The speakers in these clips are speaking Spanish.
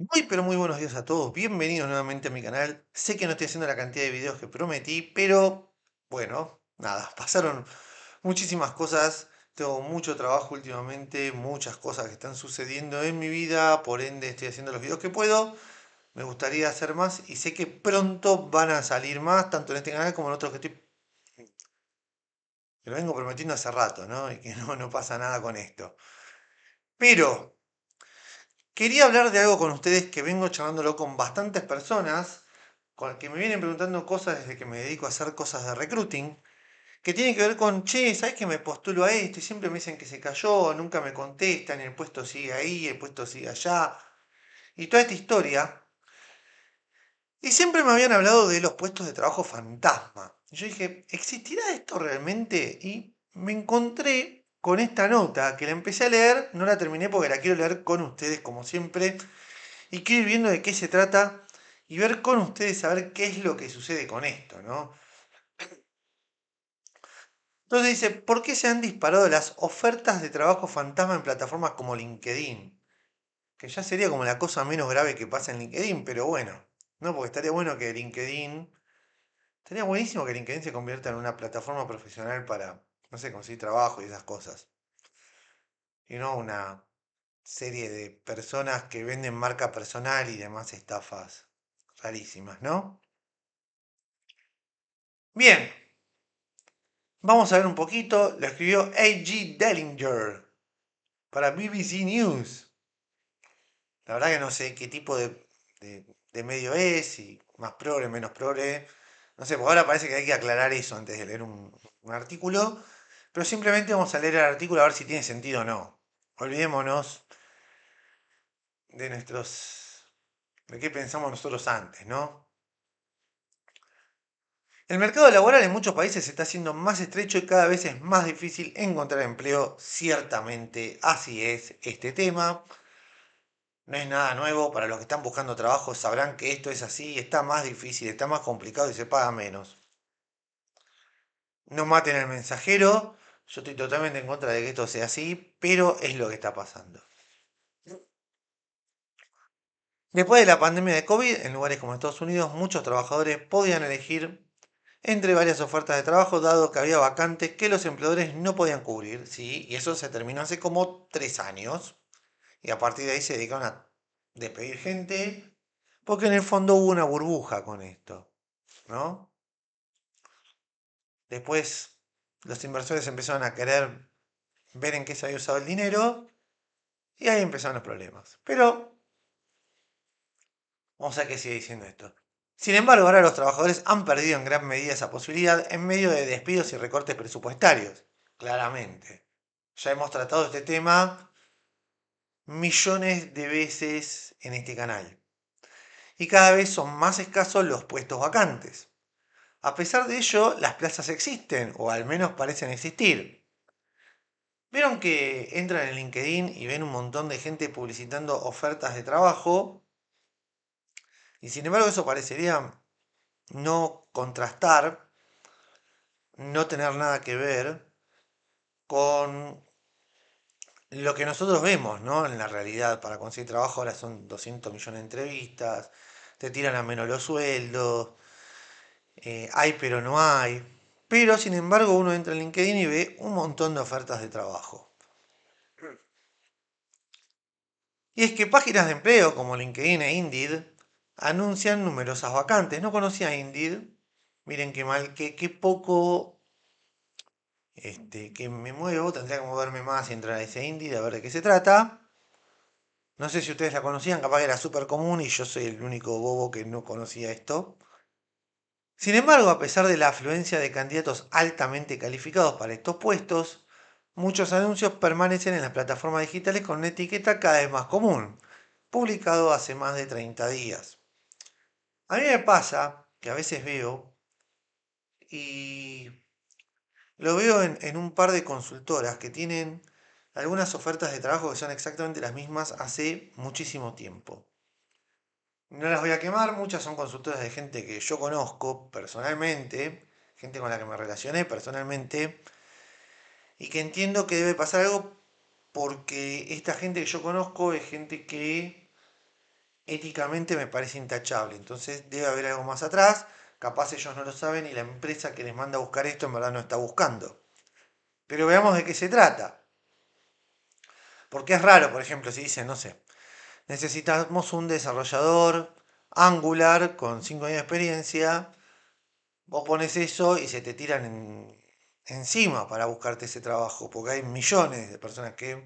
Muy pero muy buenos días a todos, bienvenidos nuevamente a mi canal. Sé que no estoy haciendo la cantidad de videos que prometí, pero bueno, nada, pasaron muchísimas cosas. Tengo mucho trabajo últimamente, muchas cosas que están sucediendo en mi vida, por ende estoy haciendo los videos que puedo. Me gustaría hacer más y sé que pronto van a salir más, tanto en este canal como en otros que estoy... Que lo vengo prometiendo hace rato, ¿no? Y que no, no pasa nada con esto. Pero Quería hablar de algo con ustedes que vengo charlándolo con bastantes personas, con que me vienen preguntando cosas desde que me dedico a hacer cosas de recruiting, que tiene que ver con, che, ¿sabes que me postulo a esto? Y siempre me dicen que se cayó, nunca me contestan, el puesto sigue ahí, el puesto sigue allá. Y toda esta historia. Y siempre me habían hablado de los puestos de trabajo fantasma. Y yo dije, ¿existirá esto realmente? Y me encontré con esta nota que la empecé a leer, no la terminé porque la quiero leer con ustedes como siempre y quiero ir viendo de qué se trata y ver con ustedes saber qué es lo que sucede con esto, ¿no? Entonces dice, ¿por qué se han disparado las ofertas de trabajo fantasma en plataformas como LinkedIn? Que ya sería como la cosa menos grave que pasa en LinkedIn, pero bueno, ¿no? Porque estaría bueno que LinkedIn, estaría buenísimo que LinkedIn se convierta en una plataforma profesional para no sé, conseguir trabajo y esas cosas. Y no una serie de personas que venden marca personal y demás estafas rarísimas, ¿no? Bien, vamos a ver un poquito, lo escribió A.G. Dellinger para BBC News. La verdad que no sé qué tipo de, medio es, y más progre, menos progre. No sé, pues ahora parece que hay que aclarar eso antes de leer un artículo. Pero simplemente vamos a leer el artículo a ver si tiene sentido o no. Olvidémonos de nuestros. de qué pensamos nosotros antes, ¿no? El mercado laboral en muchos países se está haciendo más estrecho y cada vez es más difícil encontrar empleo. Ciertamente así es este tema. No es nada nuevo, para los que están buscando trabajo sabrán que esto es así, está más difícil, está más complicado y se paga menos no maten al mensajero. Yo estoy totalmente en contra de que esto sea así, pero es lo que está pasando. Después de la pandemia de COVID, en lugares como Estados Unidos, muchos trabajadores podían elegir entre varias ofertas de trabajo, dado que había vacantes que los empleadores no podían cubrir, ¿sí? y eso se terminó hace como tres años. Y a partir de ahí se dedicaron a despedir gente, porque en el fondo hubo una burbuja con esto, ¿no? Después los inversores empezaron a querer ver en qué se había usado el dinero y ahí empezaron los problemas. Pero vamos a que sigue diciendo esto. Sin embargo, ahora los trabajadores han perdido en gran medida esa posibilidad en medio de despidos y recortes presupuestarios, claramente. Ya hemos tratado este tema millones de veces en este canal. Y cada vez son más escasos los puestos vacantes. A pesar de ello, las plazas existen, o al menos parecen existir. Vieron que entran en LinkedIn y ven un montón de gente publicitando ofertas de trabajo. Y sin embargo, eso parecería no contrastar, no tener nada que ver con lo que nosotros vemos, ¿no? En la realidad, para conseguir trabajo ahora son 200 millones de entrevistas, te tiran a menos los sueldos, eh, hay pero no hay. Pero sin embargo uno entra en LinkedIn y ve un montón de ofertas de trabajo. Y es que páginas de empleo como LinkedIn e Indeed anuncian numerosas vacantes. No conocía Indeed. Miren qué mal, qué, qué poco este, que me muevo. Tendría que moverme más y entrar a ese Indeed a ver de qué se trata. No sé si ustedes la conocían, capaz que era súper común y yo soy el único bobo que no conocía esto. Sin embargo, a pesar de la afluencia de candidatos altamente calificados para estos puestos, muchos anuncios permanecen en las plataformas digitales con una etiqueta cada vez más común, publicado hace más de 30 días. A mí me pasa que a veces veo y lo veo en, en un par de consultoras que tienen algunas ofertas de trabajo que son exactamente las mismas hace muchísimo tiempo. No las voy a quemar, muchas son consultoras de gente que yo conozco personalmente, gente con la que me relacioné personalmente, y que entiendo que debe pasar algo porque esta gente que yo conozco es gente que éticamente me parece intachable, entonces debe haber algo más atrás, capaz ellos no lo saben y la empresa que les manda a buscar esto en verdad no está buscando. Pero veamos de qué se trata. Porque es raro, por ejemplo, si dicen, no sé, necesitamos un desarrollador Angular con 5 años de experiencia. Vos pones eso y se te tiran encima para buscarte ese trabajo, porque hay millones de personas que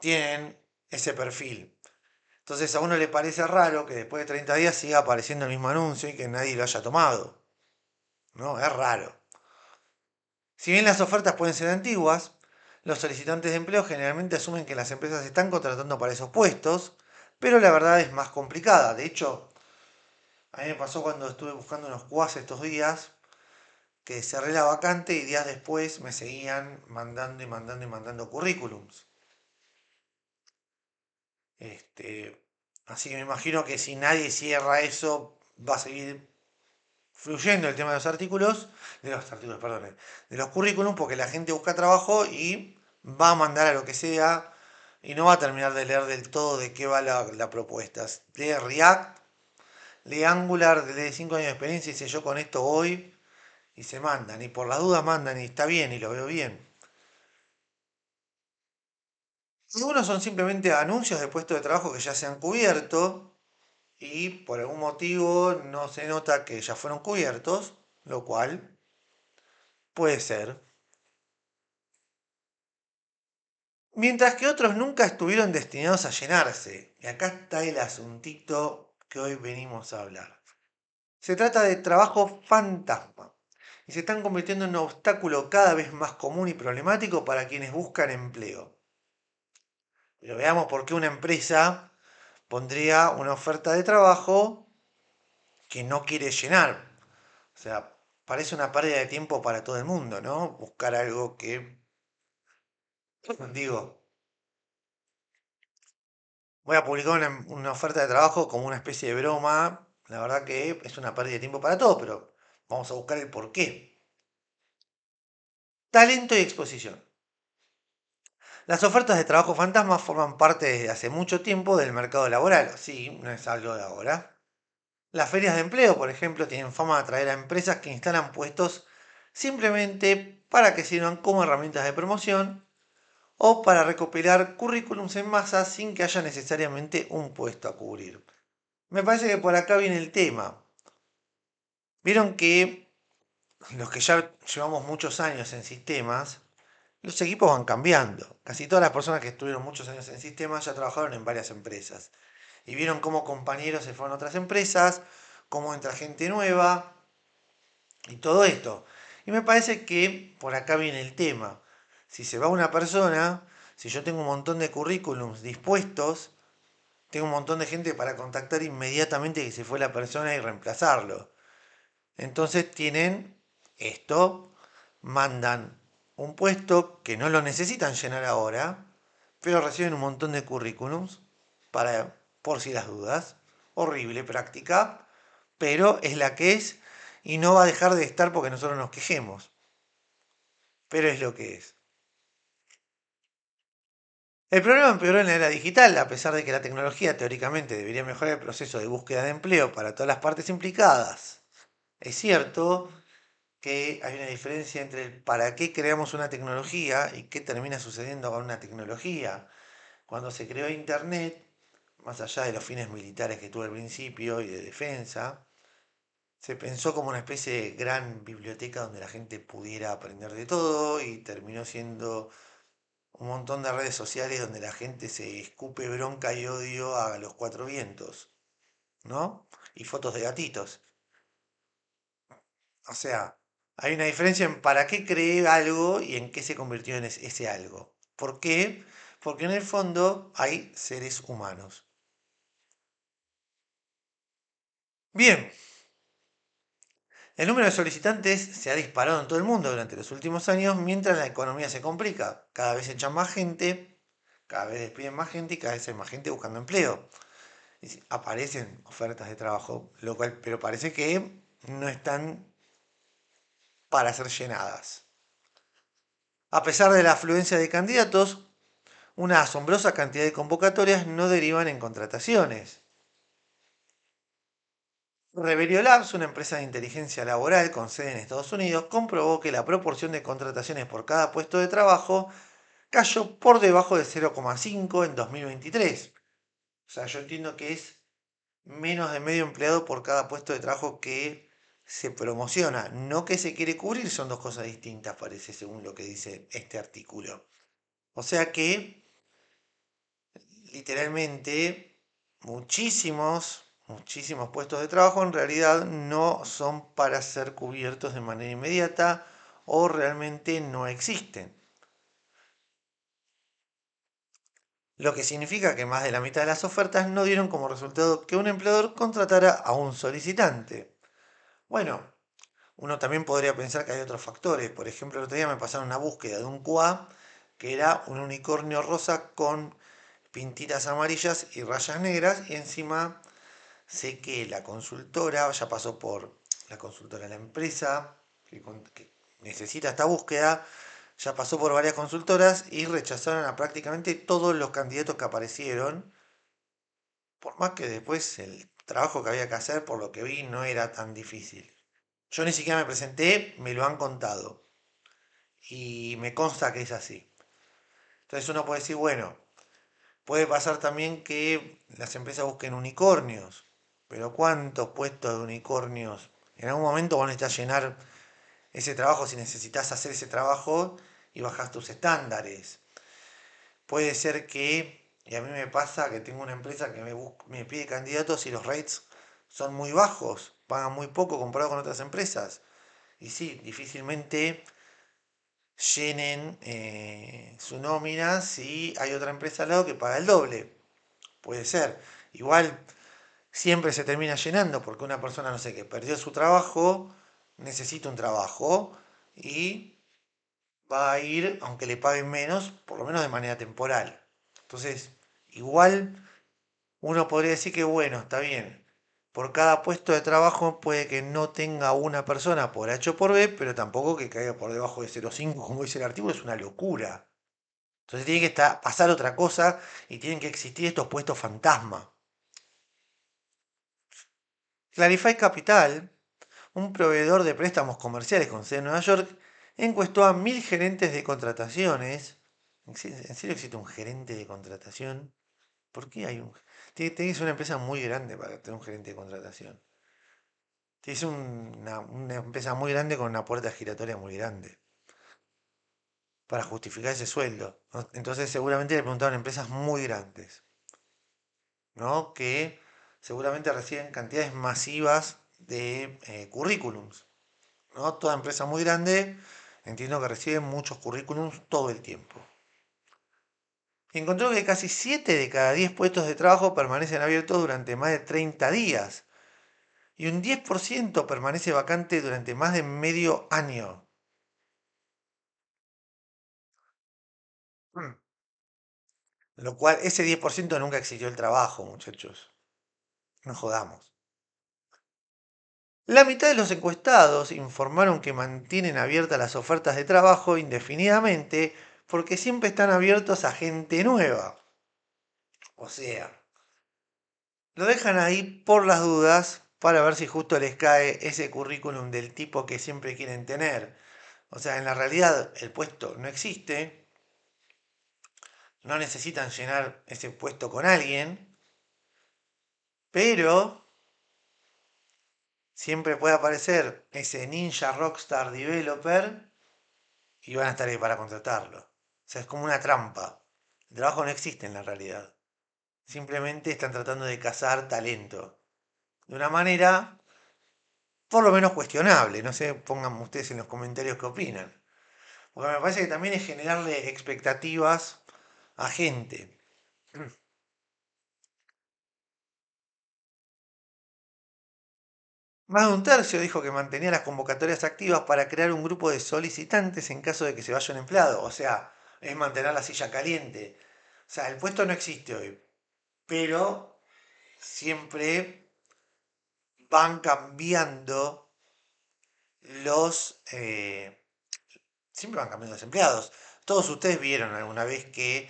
tienen ese perfil. Entonces a uno le parece raro que después de 30 días siga apareciendo el mismo anuncio y que nadie lo haya tomado. No, es raro. Si bien las ofertas pueden ser antiguas, los solicitantes de empleo generalmente asumen que las empresas están contratando para esos puestos pero la verdad es más complicada. De hecho, a mí me pasó cuando estuve buscando unos cuas estos días, que cerré la vacante y días después me seguían mandando y mandando y mandando currículums. Este, así que me imagino que si nadie cierra eso, va a seguir fluyendo el tema de los artículos, de los artículos, perdón, de los currículums, porque la gente busca trabajo y va a mandar a lo que sea, y no va a terminar de leer del todo de qué va la, propuesta. Lee React, lee Angular, lee 5 años de experiencia y dice yo con esto voy y se mandan. Y por la duda mandan y está bien y lo veo bien. Algunos son simplemente anuncios de puestos de trabajo que ya se han cubierto y por algún motivo no se nota que ya fueron cubiertos, lo cual puede ser. Mientras que otros nunca estuvieron destinados a llenarse. Y acá está el asuntito que hoy venimos a hablar. Se trata de trabajo fantasma y se están convirtiendo en un obstáculo cada vez más común y problemático para quienes buscan empleo. Pero veamos por qué una empresa pondría una oferta de trabajo que no quiere llenar. O sea, parece una pérdida de tiempo para todo el mundo, ¿no? Buscar algo que digo, voy a publicar una, oferta de trabajo como una especie de broma. La verdad que es una pérdida de tiempo para todo, pero vamos a buscar el por qué. Talento y exposición. Las ofertas de trabajo fantasma forman parte desde hace mucho tiempo del mercado laboral. Sí, no es algo de ahora. Las ferias de empleo, por ejemplo, tienen fama de atraer a empresas que instalan puestos simplemente para que sirvan como herramientas de promoción o para recopilar currículums en masa sin que haya necesariamente un puesto a cubrir. Me parece que por acá viene el tema. Vieron que los que ya llevamos muchos años en sistemas, los equipos van cambiando. Casi todas las personas que estuvieron muchos años en sistemas ya trabajaron en varias empresas. Y vieron cómo compañeros se fueron a otras empresas, cómo entra gente nueva y todo esto. Y me parece que por acá viene el tema. Si se va una persona, si yo tengo un montón de currículums dispuestos, tengo un montón de gente para contactar inmediatamente que se fue la persona y reemplazarlo. Entonces tienen esto, mandan un puesto que no lo necesitan llenar ahora, pero reciben un montón de currículums para por si las dudas. Horrible práctica, pero es la que es y no va a dejar de estar porque nosotros nos quejemos. Pero es lo que es. El problema empeoró en la era digital, a pesar de que la tecnología teóricamente debería mejorar el proceso de búsqueda de empleo para todas las partes implicadas. Es cierto que hay una diferencia entre para qué creamos una tecnología y qué termina sucediendo con una tecnología. Cuando se creó Internet, más allá de los fines militares que tuvo al principio y de defensa, se pensó como una especie de gran biblioteca donde la gente pudiera aprender de todo y terminó siendo un montón de redes sociales donde la gente se escupe bronca y odio a los cuatro vientos, ¿no? Y fotos de gatitos. O sea, hay una diferencia en para qué cree algo y en qué se convirtió en ese algo. ¿Por qué? Porque en el fondo hay seres humanos. Bien, el número de solicitantes se ha disparado en todo el mundo durante los últimos años mientras la economía se complica. Cada vez echan más gente, cada vez despiden más gente y cada vez hay más gente buscando empleo. Y aparecen ofertas de trabajo, lo cual, pero parece que no están para ser llenadas. A pesar de la afluencia de candidatos, una asombrosa cantidad de convocatorias no derivan en contrataciones. Reverio Labs, una empresa de inteligencia laboral con sede en Estados Unidos, comprobó que la proporción de contrataciones por cada puesto de trabajo cayó por debajo de 0,5 en 2023. O sea, yo entiendo que es menos de medio empleado por cada puesto de trabajo que se promociona, no que se quiere cubrir, son dos cosas distintas, parece, según lo que dice este artículo. O sea que, literalmente, muchísimos Muchísimos puestos de trabajo en realidad no son para ser cubiertos de manera inmediata o realmente no existen. Lo que significa que más de la mitad de las ofertas no dieron como resultado que un empleador contratara a un solicitante. Bueno, uno también podría pensar que hay otros factores. Por ejemplo, el otro día me pasaron una búsqueda de un QA que era un unicornio rosa con pintitas amarillas y rayas negras y encima Sé que la consultora ya pasó por la consultora de la empresa, que, necesita esta búsqueda, ya pasó por varias consultoras y rechazaron a prácticamente todos los candidatos que aparecieron. Por más que después el trabajo que había que hacer, por lo que vi, no era tan difícil. Yo ni siquiera me presenté, me lo han contado. Y me consta que es así. Entonces uno puede decir, bueno, puede pasar también que las empresas busquen unicornios. Pero cuántos puestos de unicornios. En algún momento van a estar llenar ese trabajo si necesitas hacer ese trabajo y bajas tus estándares. Puede ser que, y a mí me pasa que tengo una empresa que me, me pide candidatos y los rates son muy bajos, pagan muy poco comparado con otras empresas. Y sí, difícilmente llenen eh, su nómina si hay otra empresa al lado que paga el doble. Puede ser. Igual siempre se termina llenando porque una persona, no sé qué, perdió su trabajo, necesita un trabajo y va a ir, aunque le paguen menos, por lo menos de manera temporal. Entonces, igual uno podría decir que, bueno, está bien, por cada puesto de trabajo puede que no tenga una persona por H o por B, pero tampoco que caiga por debajo de 0,5, como dice el artículo, es una locura. Entonces tiene que estar, pasar otra cosa y tienen que existir estos puestos fantasma. Clarify Capital, un proveedor de préstamos comerciales con sede en Nueva York, encuestó a mil gerentes de contrataciones. ¿En serio existe un gerente de contratación? ¿Por qué hay un.? Tienes una empresa muy grande para tener un gerente de contratación. Tienes una, empresa muy grande con una puerta giratoria muy grande para justificar ese sueldo. Entonces seguramente le preguntaron a empresas muy grandes, ¿no? Que seguramente reciben cantidades masivas de eh, currículums. ¿no? Toda empresa muy grande, entiendo que recibe muchos currículums todo el tiempo. encontró que casi 7 de cada 10 puestos de trabajo permanecen abiertos durante más de 30 días. Y un 10% permanece vacante durante más de medio año. Hmm. Lo cual, ese 10% nunca exigió el trabajo, muchachos. No jodamos. La mitad de los encuestados informaron que mantienen abiertas las ofertas de trabajo indefinidamente porque siempre están abiertos a gente nueva. O sea, lo dejan ahí por las dudas para ver si justo les cae ese currículum del tipo que siempre quieren tener. O sea, en la realidad el puesto no existe. No necesitan llenar ese puesto con alguien. Pero siempre puede aparecer ese ninja rockstar developer y van a estar ahí para contratarlo. O sea, es como una trampa. El trabajo no existe en la realidad. Simplemente están tratando de cazar talento. De una manera por lo menos cuestionable. No sé, pongan ustedes en los comentarios qué opinan. Porque me parece que también es generarle expectativas a gente. Más de un tercio dijo que mantenía las convocatorias activas para crear un grupo de solicitantes en caso de que se vaya un empleado. O sea, es mantener la silla caliente. O sea, el puesto no existe hoy. Pero siempre van cambiando los... Eh, siempre van los empleados. Todos ustedes vieron alguna vez que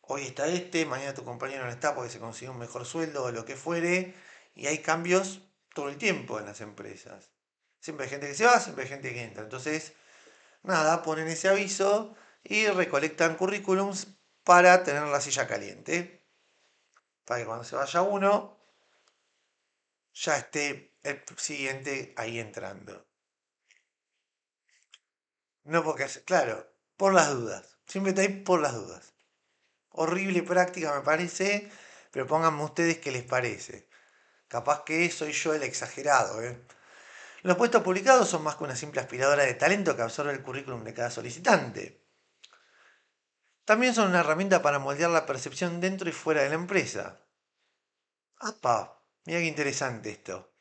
hoy está este, mañana tu compañero no está porque se consiguió un mejor sueldo o lo que fuere. Y hay cambios todo el tiempo en las empresas. Siempre hay gente que se va, siempre hay gente que entra. Entonces, nada, ponen ese aviso y recolectan currículums para tener la silla caliente. Para que cuando se vaya uno, ya esté el siguiente ahí entrando. No porque, claro, por las dudas. Siempre está ahí por las dudas. Horrible práctica me parece, pero pónganme ustedes qué les parece. Capaz que soy yo el exagerado. ¿eh? Los puestos publicados son más que una simple aspiradora de talento que absorbe el currículum de cada solicitante. También son una herramienta para moldear la percepción dentro y fuera de la empresa. ¡Apa! Mira qué interesante esto.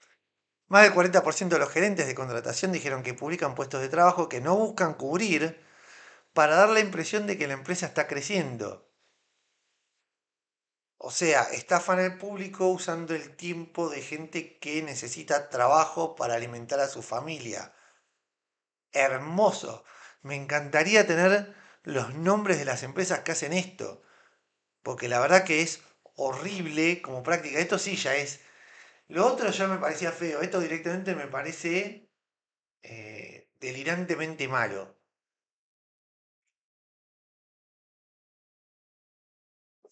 Más del 40% de los gerentes de contratación dijeron que publican puestos de trabajo que no buscan cubrir para dar la impresión de que la empresa está creciendo. O sea, estafan al público usando el tiempo de gente que necesita trabajo para alimentar a su familia. Hermoso. Me encantaría tener los nombres de las empresas que hacen esto. Porque la verdad que es horrible como práctica. Esto sí ya es. Lo otro ya me parecía feo. Esto directamente me parece eh, delirantemente malo.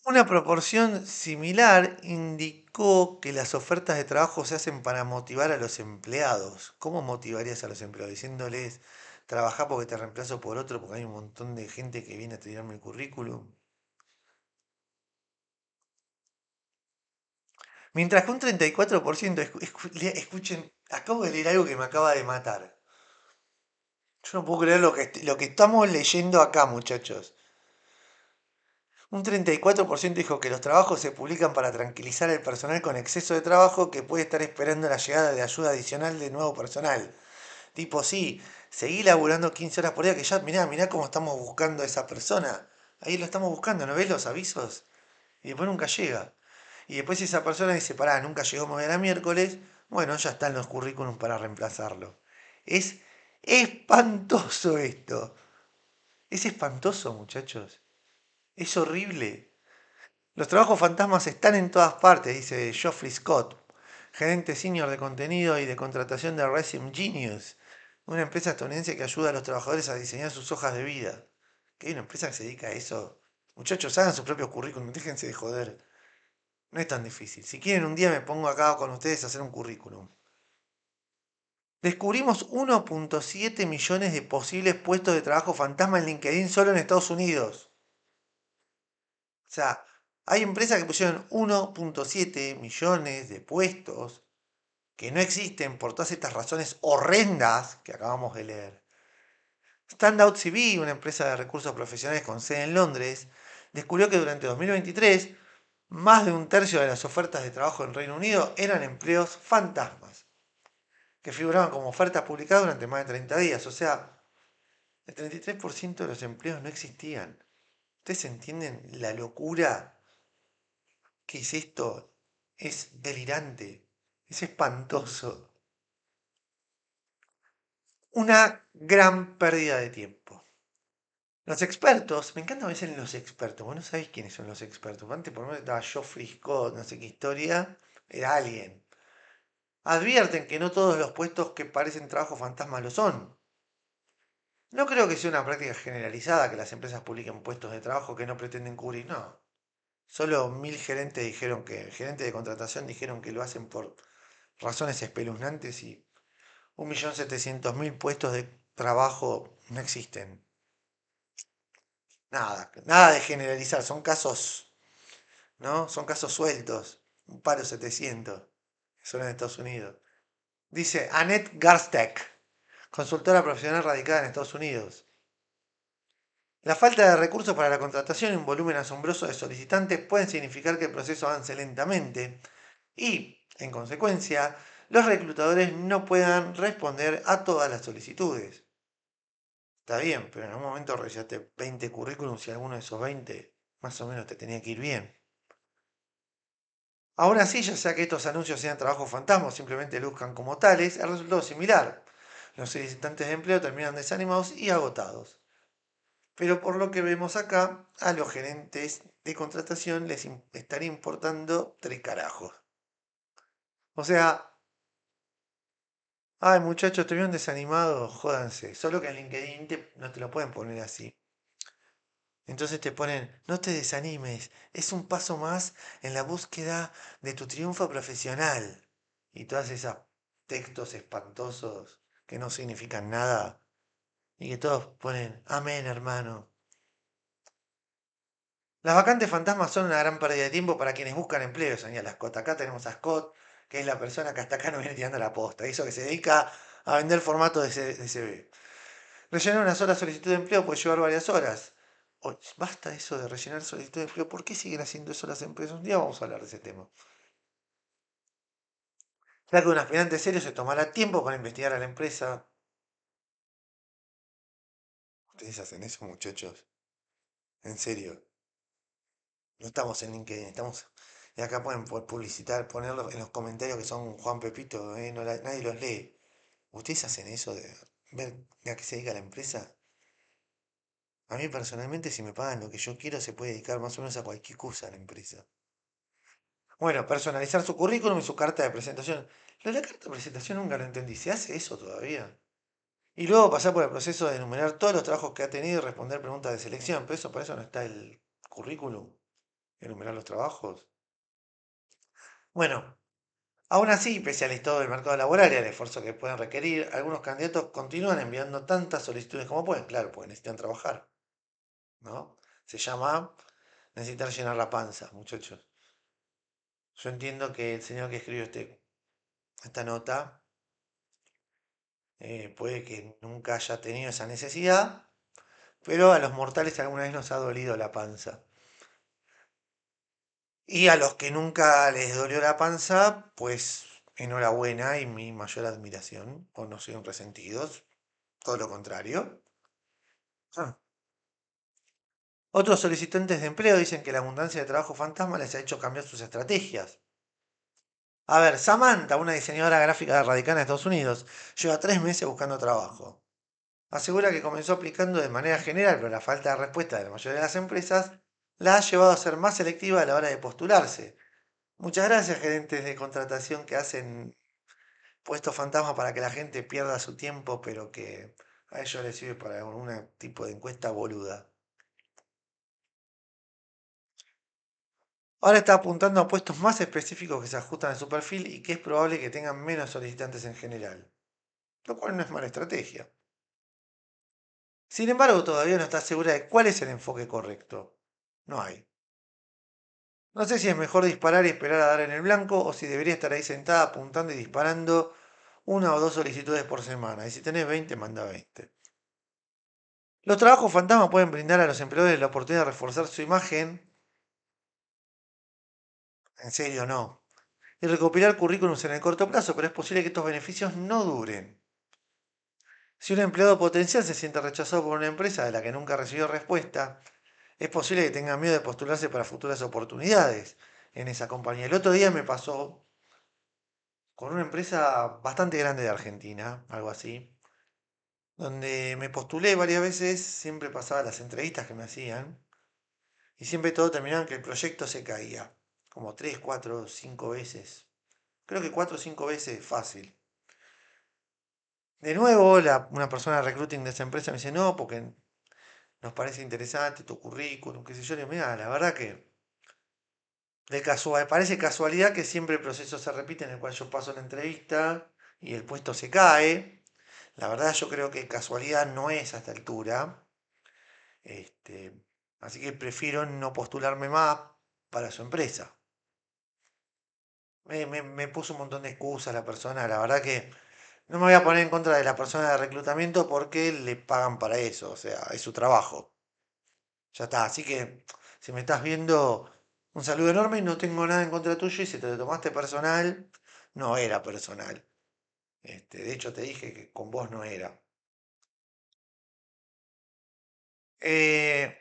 Una proporción similar indicó que las ofertas de trabajo se hacen para motivar a los empleados. ¿Cómo motivarías a los empleados? Diciéndoles, trabaja porque te reemplazo por otro, porque hay un montón de gente que viene a tirarme el currículum. Mientras que un 34%, escuchen, acabo de leer algo que me acaba de matar. Yo no puedo creer lo que, lo que estamos leyendo acá, muchachos. Un 34% dijo que los trabajos se publican para tranquilizar al personal con exceso de trabajo que puede estar esperando la llegada de ayuda adicional de nuevo personal. Tipo, sí, seguí laburando 15 horas por día, que ya, mirá, mirá cómo estamos buscando a esa persona. Ahí lo estamos buscando, ¿no ves los avisos? Y después nunca llega. Y después esa persona dice, pará, nunca llegó, me voy a miércoles, bueno, ya están los currículums para reemplazarlo. Es espantoso esto. Es espantoso, muchachos. Es horrible. Los trabajos fantasmas están en todas partes, dice Geoffrey Scott, gerente senior de contenido y de contratación de Resume Genius, una empresa estadounidense que ayuda a los trabajadores a diseñar sus hojas de vida. que hay una empresa que se dedica a eso? Muchachos, hagan su propio currículum, déjense de joder. No es tan difícil. Si quieren, un día me pongo acá con ustedes a hacer un currículum. Descubrimos 1.7 millones de posibles puestos de trabajo fantasma en LinkedIn solo en Estados Unidos. O sea, hay empresas que pusieron 1.7 millones de puestos que no existen por todas estas razones horrendas que acabamos de leer. Standout CV, una empresa de recursos profesionales con sede en Londres, descubrió que durante 2023 más de un tercio de las ofertas de trabajo en Reino Unido eran empleos fantasmas, que figuraban como ofertas publicadas durante más de 30 días. O sea, el 33% de los empleos no existían. ¿Ustedes entienden la locura que es esto? Es delirante, es espantoso. Una gran pérdida de tiempo. Los expertos, me encanta a veces los expertos, vos no sabés quiénes son los expertos. Antes por lo menos estaba Frisco, no sé qué historia, era alguien. Advierten que no todos los puestos que parecen trabajo fantasma lo son. No creo que sea una práctica generalizada que las empresas publiquen puestos de trabajo que no pretenden cubrir, no. Solo mil gerentes dijeron que, gerentes de contratación dijeron que lo hacen por razones espeluznantes y 1.700.000 puestos de trabajo no existen. Nada, nada de generalizar, son casos, ¿no? Son casos sueltos. Un paro 700, son en Estados Unidos. Dice Annette Garstek consultora profesional radicada en Estados Unidos. La falta de recursos para la contratación y un volumen asombroso de solicitantes pueden significar que el proceso avance lentamente y, en consecuencia, los reclutadores no puedan responder a todas las solicitudes. Está bien, pero en algún momento revisaste 20 currículums y alguno de esos 20 más o menos te tenía que ir bien. Aún así, ya sea que estos anuncios sean trabajos fantasma o simplemente luzcan como tales, el resultado es similar. Los solicitantes de empleo terminan desanimados y agotados. Pero por lo que vemos acá, a los gerentes de contratación les están importando tres carajos. O sea, ay muchachos, te vieron desanimado, jódanse. Solo que en LinkedIn no te lo pueden poner así. Entonces te ponen, no te desanimes, es un paso más en la búsqueda de tu triunfo profesional. Y todas esas textos espantosos que no significan nada y que todos ponen, amén hermano. Las vacantes fantasmas son una gran pérdida de tiempo para quienes buscan empleo, las Scott. Acá tenemos a Scott, que es la persona que hasta acá no viene tirando la posta. Eso que se dedica a vender formato de, CV. Rellenar una sola solicitud de empleo puede llevar varias horas. basta eso de rellenar solicitud de empleo. ¿Por qué siguen haciendo eso las empresas? Un día vamos a hablar de ese tema. Ya que un aspirante serio se tomará tiempo para investigar a la empresa. ¿Ustedes hacen eso, muchachos? En serio. No estamos en LinkedIn, estamos. Y acá pueden publicitar, ponerlo en los comentarios que son Juan Pepito, eh, nadie los lee. ¿Ustedes hacen eso de ver a qué se dedica la empresa? A mí personalmente, si me pagan lo que yo quiero, se puede dedicar más o menos a cualquier cosa a la empresa. Bueno, personalizar su currículum y su carta de presentación. Lo la carta de presentación nunca lo entendí. ¿Se hace eso todavía? Y luego pasar por el proceso de enumerar todos los trabajos que ha tenido y responder preguntas de selección. Pero eso, para eso no está el currículum. Enumerar los trabajos. Bueno, aún así, pese al estado del mercado laboral y al esfuerzo que pueden requerir, algunos candidatos continúan enviando tantas solicitudes como pueden. Claro, porque necesitan trabajar. ¿No? Se llama necesitar llenar la panza, muchachos. Yo entiendo que el señor que escribió este, esta nota eh, puede que nunca haya tenido esa necesidad, pero a los mortales alguna vez nos ha dolido la panza. Y a los que nunca les dolió la panza, pues enhorabuena y mi mayor admiración, o no sean resentidos, todo lo contrario. Ah. Otros solicitantes de empleo dicen que la abundancia de trabajo fantasma les ha hecho cambiar sus estrategias. A ver, Samantha, una diseñadora gráfica Radicana en Estados Unidos, lleva tres meses buscando trabajo. Asegura que comenzó aplicando de manera general, pero la falta de respuesta de la mayoría de las empresas la ha llevado a ser más selectiva a la hora de postularse. Muchas gracias, gerentes de contratación que hacen puestos fantasma para que la gente pierda su tiempo, pero que a ellos les sirve para algún tipo de encuesta boluda. Ahora está apuntando a puestos más específicos que se ajustan a su perfil y que es probable que tengan menos solicitantes en general, lo cual no es mala estrategia. Sin embargo, todavía no está segura de cuál es el enfoque correcto. No hay. No sé si es mejor disparar y esperar a dar en el blanco o si debería estar ahí sentada apuntando y disparando una o dos solicitudes por semana. Y si tenés 20, manda 20. Los trabajos fantasma pueden brindar a los empleadores la oportunidad de reforzar su imagen en serio, no. Y recopilar currículums en el corto plazo, pero es posible que estos beneficios no duren. Si un empleado potencial se siente rechazado por una empresa de la que nunca recibió respuesta, es posible que tenga miedo de postularse para futuras oportunidades en esa compañía. El otro día me pasó con una empresa bastante grande de Argentina, algo así, donde me postulé varias veces, siempre pasaba las entrevistas que me hacían, y siempre todo terminaba en que el proyecto se caía como 3, 4, 5 veces. Creo que 4 o 5 veces fácil. De nuevo, una persona de recruiting de esa empresa me dice, no, porque nos parece interesante tu currículum, qué sé yo. mira, la verdad que de parece casualidad que siempre el proceso se repite en el cual yo paso la entrevista y el puesto se cae. La verdad yo creo que casualidad no es a esta altura. Este, así que prefiero no postularme más para su empresa me, puso un montón de excusas la persona. La verdad que no me voy a poner en contra de la persona de reclutamiento porque le pagan para eso. O sea, es su trabajo. Ya está. Así que si me estás viendo, un saludo enorme y no tengo nada en contra tuyo. Y si te lo tomaste personal, no era personal. Este, de hecho, te dije que con vos no era. Eh,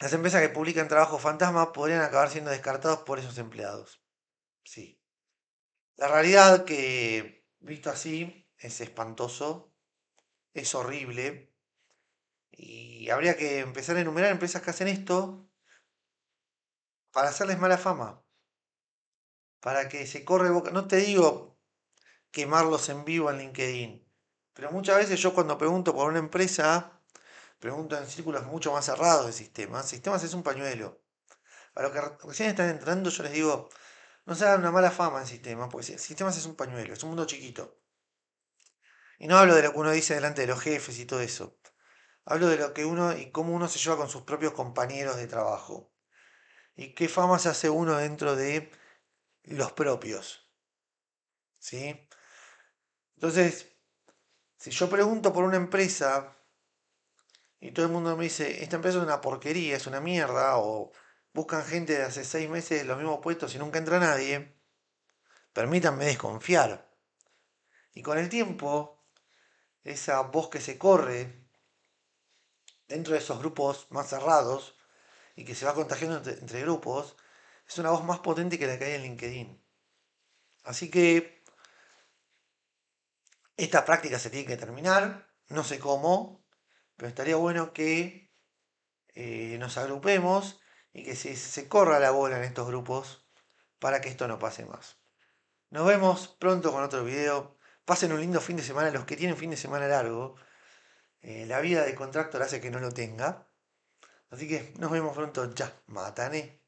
las empresas que publican trabajos fantasma podrían acabar siendo descartados por esos empleados. Sí. La realidad que, visto así, es espantoso, es horrible. Y habría que empezar a enumerar empresas que hacen esto para hacerles mala fama. Para que se corre boca. No te digo quemarlos en vivo en LinkedIn. Pero muchas veces yo cuando pregunto por una empresa, pregunto en círculos mucho más cerrados de sistemas. Sistemas es un pañuelo. A los que recién están entrando yo les digo, no se haga una mala fama en sistemas, pues sistemas es un pañuelo, es un mundo chiquito. Y no hablo de lo que uno dice delante de los jefes y todo eso. Hablo de lo que uno y cómo uno se lleva con sus propios compañeros de trabajo. Y qué fama se hace uno dentro de los propios. ¿Sí? Entonces, si yo pregunto por una empresa y todo el mundo me dice, esta empresa es una porquería, es una mierda, o buscan gente de hace seis meses en los mismos puestos y nunca entra nadie, permítanme desconfiar. Y con el tiempo, esa voz que se corre dentro de esos grupos más cerrados y que se va contagiando entre, grupos, es una voz más potente que la que hay en LinkedIn. Así que esta práctica se tiene que terminar, no sé cómo, pero estaría bueno que eh, nos agrupemos y que se, corra la bola en estos grupos para que esto no pase más. Nos vemos pronto con otro video. Pasen un lindo fin de semana los que tienen fin de semana largo. Eh, la vida de contractor hace que no lo tenga. Así que nos vemos pronto. Ya, matané.